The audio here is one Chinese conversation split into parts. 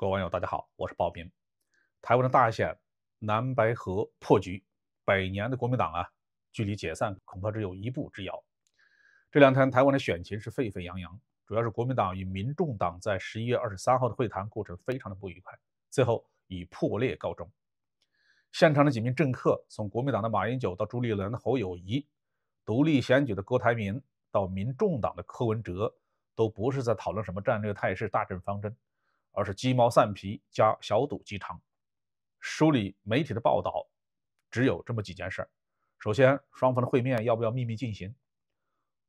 各位网友大家好，我是鲍斌。台湾的大选南白河破局，百年的国民党啊，距离解散恐怕只有一步之遥。这两天台湾的选情是沸沸扬扬，主要是国民党与民众党在十一月二十三号的会谈过程非常的不愉快，最后以破裂告终。现场的几名政客，从国民党的马英九到朱立伦、侯友谊，独立选举的郭台铭到民众党的柯文哲，都不是在讨论什么战略态势、大政方针。而是鸡毛蒜皮加小肚鸡肠。梳理媒体的报道，只有这么几件事儿。首先，双方的会面要不要秘密进行？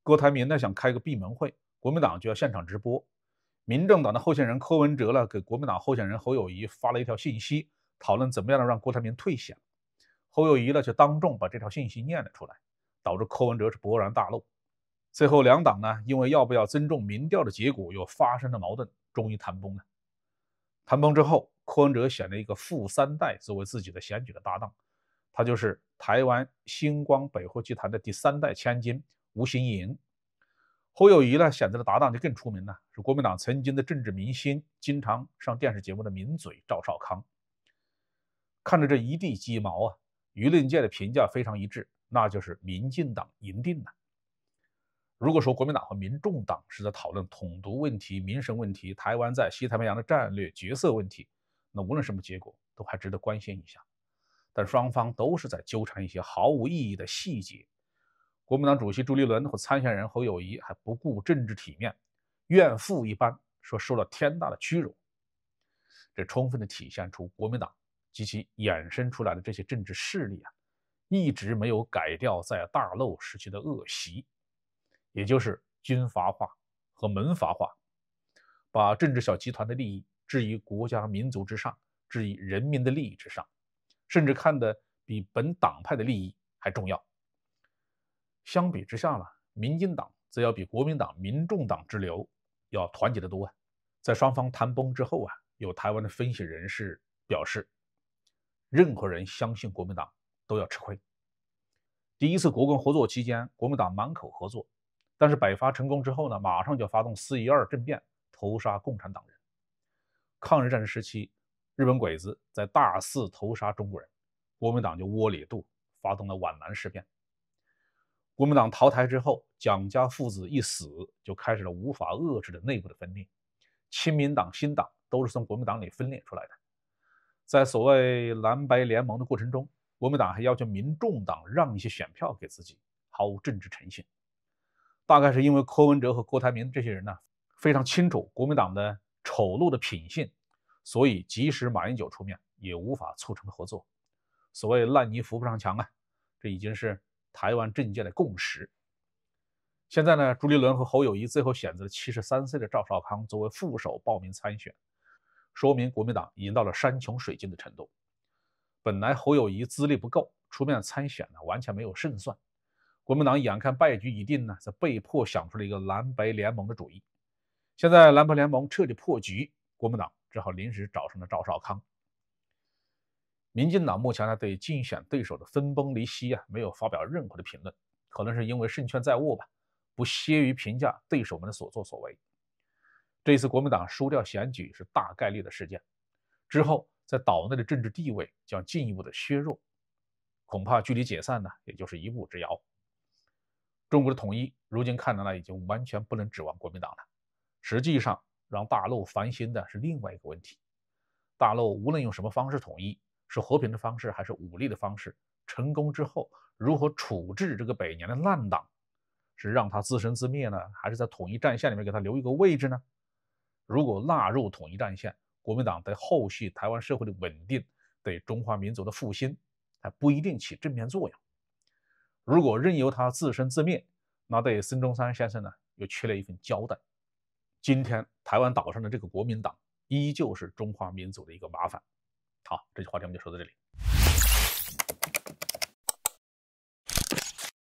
郭台铭呢想开个闭门会，国民党就要现场直播。民政党的候选人柯文哲呢给国民党候选人侯友谊发了一条信息，讨论怎么样的让郭台铭退选。侯友谊呢就当众把这条信息念了出来，导致柯文哲是勃然大怒。最后，两党呢因为要不要尊重民调的结果又发生了矛盾，终于谈崩了。谈崩之后，柯文哲选了一个富三代作为自己的选举的搭档，他就是台湾星光百货集团的第三代千金吴欣颖。侯友谊呢，选择的搭档就更出名了，是国民党曾经的政治明星，经常上电视节目的名嘴赵少康。看着这一地鸡毛啊，舆论界的评价非常一致，那就是民进党赢定了。如果说国民党和民众党是在讨论统独问题、民生问题、台湾在西太平洋的战略角色问题，那无论什么结果都还值得关心一下。但双方都是在纠缠一些毫无意义的细节。国民党主席朱立伦和参选人侯友谊还不顾政治体面，怨妇一般说受了天大的屈辱，这充分的体现出国民党及其衍生出来的这些政治势力啊，一直没有改掉在大陆时期的恶习。也就是军阀化和门阀化，把政治小集团的利益置于国家民族之上，置于人民的利益之上，甚至看得比本党派的利益还重要。相比之下呢，民进党则要比国民党、民众党之流要团结得多。在双方谈崩之后啊，有台湾的分析人士表示，任何人相信国民党都要吃亏。第一次国共合作期间，国民党满口合作。但是北伐成功之后呢，马上就发动四一二政变，屠杀共产党人。抗日战争时期，日本鬼子在大肆屠杀中国人，国民党就窝里斗，发动了皖南事变。国民党逃台之后，蒋家父子一死，就开始了无法遏制的内部的分裂。亲民党、新党都是从国民党里分裂出来的。在所谓蓝白联盟的过程中，国民党还要求民众党让一些选票给自己，毫无政治诚信。大概是因为柯文哲和郭台铭这些人呢，非常清楚国民党的丑陋的品性，所以即使马英九出面，也无法促成合作。所谓烂泥扶不上墙啊，这已经是台湾政界的共识。现在呢，朱立伦和侯友谊最后选择了七十三岁的赵少康作为副手报名参选，说明国民党已经到了山穷水尽的程度。本来侯友谊资历不够，出面参选呢，完全没有胜算。国民党眼看败局已定呢，则被迫想出了一个蓝白联盟的主意。现在蓝白联盟彻底破局，国民党只好临时找上了赵少康。民进党目前呢对竞选对手的分崩离析啊，没有发表任何的评论，可能是因为胜券在握吧，不屑于评价对手们的所作所为。这次国民党输掉选举是大概率的事件，之后在岛内的政治地位将进一步的削弱，恐怕距离解散呢，也就是一步之遥。中国的统一，如今看来呢，已经完全不能指望国民党了。实际上，让大陆烦心的是另外一个问题：大陆无论用什么方式统一，是和平的方式还是武力的方式，成功之后如何处置这个北洋的烂党？是让他自生自灭呢，还是在统一战线里面给他留一个位置呢？如果纳入统一战线，国民党对后续台湾社会的稳定、对中华民族的复兴，还不一定起正面作用。如果任由他自生自灭，那对孙中山先生呢又缺了一份交代。今天台湾岛上的这个国民党，依旧是中华民族的一个麻烦。好，这句话题我们就说到这里。